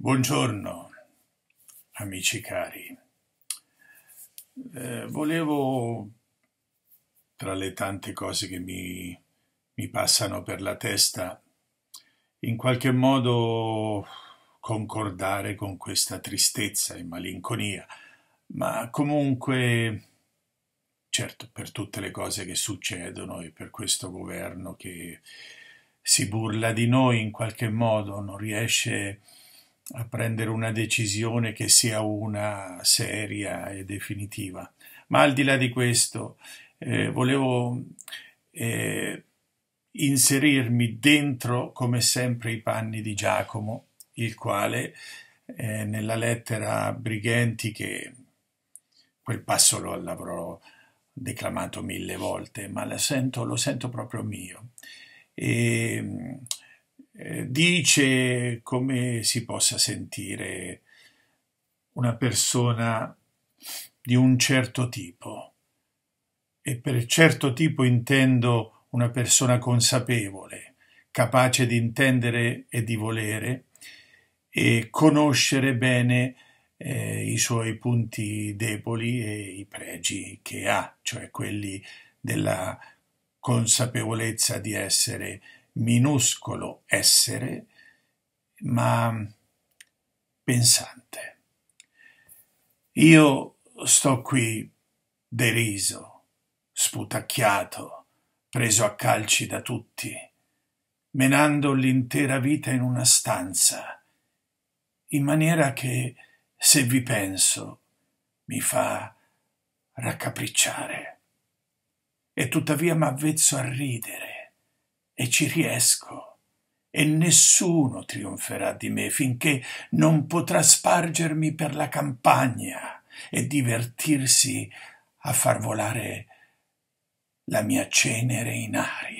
Buongiorno amici cari. Eh, volevo, tra le tante cose che mi, mi passano per la testa, in qualche modo concordare con questa tristezza e malinconia, ma comunque, certo, per tutte le cose che succedono e per questo governo che si burla di noi in qualche modo, non riesce a a prendere una decisione che sia una seria e definitiva. Ma al di là di questo, eh, volevo eh, inserirmi dentro, come sempre, i panni di Giacomo, il quale eh, nella lettera a Brighenti, che quel passo lo avrò declamato mille volte, ma lo sento, lo sento proprio mio. E, dice come si possa sentire una persona di un certo tipo e per certo tipo intendo una persona consapevole, capace di intendere e di volere e conoscere bene eh, i suoi punti deboli e i pregi che ha, cioè quelli della consapevolezza di essere minuscolo essere, ma pensante. Io sto qui deriso, sputacchiato, preso a calci da tutti, menando l'intera vita in una stanza, in maniera che, se vi penso, mi fa raccapricciare. E tuttavia m'avvezzo a ridere e ci riesco e nessuno trionferà di me finché non potrà spargermi per la campagna e divertirsi a far volare la mia cenere in aria.